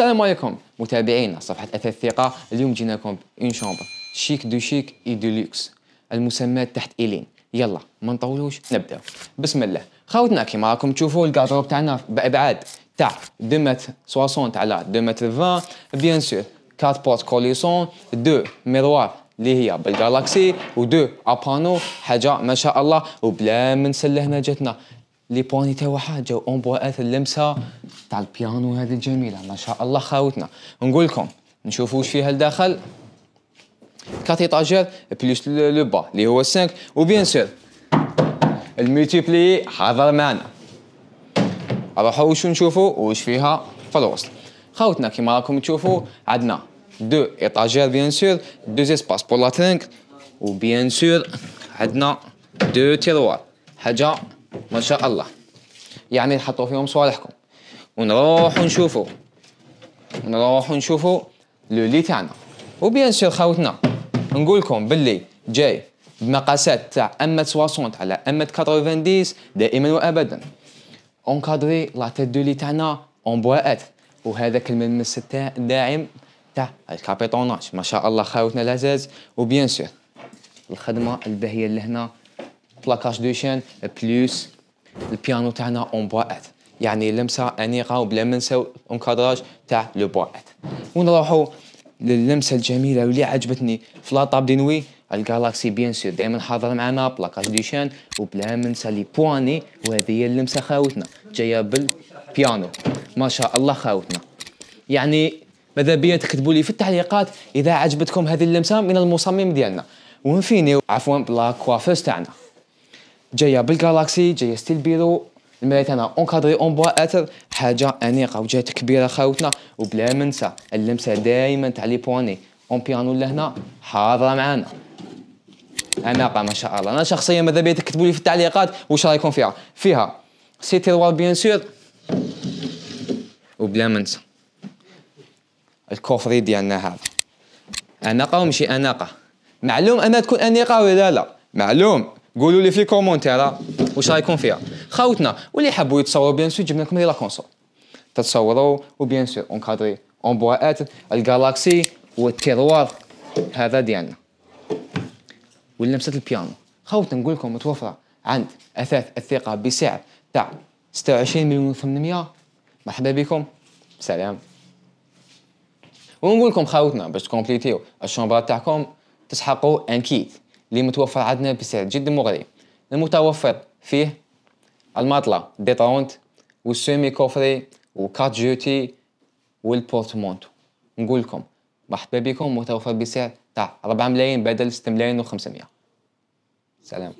السلام عليكم متابعينا صفحة أثاث الثقة اليوم جيناكم اون شومبر شيك دو شيك اي دو لوكس المسمات تحت إيلين يلا ما نطولوش نبداو بسم الله خاوتنا كيما راكم تشوفوا الكادروب تاعنا بابعاد تاع 2 متر 60 على 2 متر 20 بيان سور 4 بورت كوليسون 2 ميروار اللي هي بالجالاكسي و 2 ابانو حاجه ما شاء الله وبلا ما نسلهنا جاتنا لي بواني تاعها جو اونبواات اللمسه تاع البيانو هذه الجميله ما شاء الله خاوتنا نقول لكم نشوفوا واش فيها الداخل كات ايطاجير بلوس لو با اللي هو 5 وبيان سور الملتيبلي حاضر معنا روحوا واش نشوفوا واش فيها في الوسط خاوتنا كيما راكم تشوفوا عندنا دو ايطاجير بيان سور دو اسباس بور لا ترينك وبيان سور عندنا دو تيروار حاجه ما شاء الله يعني حطوا فيهم صوالحكم ونروح نشوفوا نروح نشوفوا لو لي تاعنا وبيان سور خاوتنا نقول لكم باللي جاي بمقاسات تاع أمة 60 على أمة 90 دائما وابدا اونكادري لا تيت دو لي تاعنا اون بواءات وهذاك الملمس تاع الداعم تاع الكابيتوناج ما شاء الله خاوتنا العزاز وبيان سور الخدمه الباهيه اللي هنا بلاكاج دو شين بلوس البيانو تاعنا اون بواعات يعني لمسه انيقه وبلا ما نساو انكادراج تاع لو بواعات ونروحو للمسه الجميله واللي عجبتني في لاطاب دينوي الجالاكسي بيان سور دائما حاضر معنا بلاكاج دي شان وبلا ما ننسى لي بواني وهذه هي اللمسه خاوتنا جايه بالبيانو ما شاء الله خاوتنا يعني ماذا بيا تكتبوا لي في التعليقات اذا عجبتكم هذه اللمسه من المصمم ديالنا ونفيني عفوا بلا كوافوز تاعنا جايه بالجالاكسي جايه ستيل بيرو المرايات انا اونكادري اون بوا اتر حاجه انيقه وجات كبيره خاوتنا وبلا بلا ننسى اللمسه دائما تاع لي بواني اون بيانو لهنا حاضره معانا اناقه ما شاء الله انا شخصيا ماذا بيا تكتبوا لي في التعليقات واش رايكم فيها فيها سي تيروار بيان سور وبلا ما الكوفري ديالنا هذا اناقه ومشي اناقه معلوم انها تكون انيقه ولا لا معلوم قولوا لي في الكومونتير واش رايكم فيها خاوتنا واللي حبوا يتصوروا بيان سور جبنا لكم لي لاكونسول تتصوروا وبيان سور اونكادري اونبواءات الجالاكسي والتيروار هذا ديالنا ولمسه البيانو خاوتنا نقول لكم متوفره عند اثاث الثقه بسعر تاع 26 مليون و800 مرحبا بكم سلام ونقول لكم خاوتنا باش تكومبليتيو الشومبرا تاعكم تسحقوا ان كيت اللي متوفر عندنا بسعر جدا مغري المتوفر فيه الماطلة ديترونت والسيمي كوفري وكات جوتي والبورتمونتو نقول لكم مرحبا بكم متوفر بسعر تاع 4 ملايين بدل 6 ملايين و500 سلام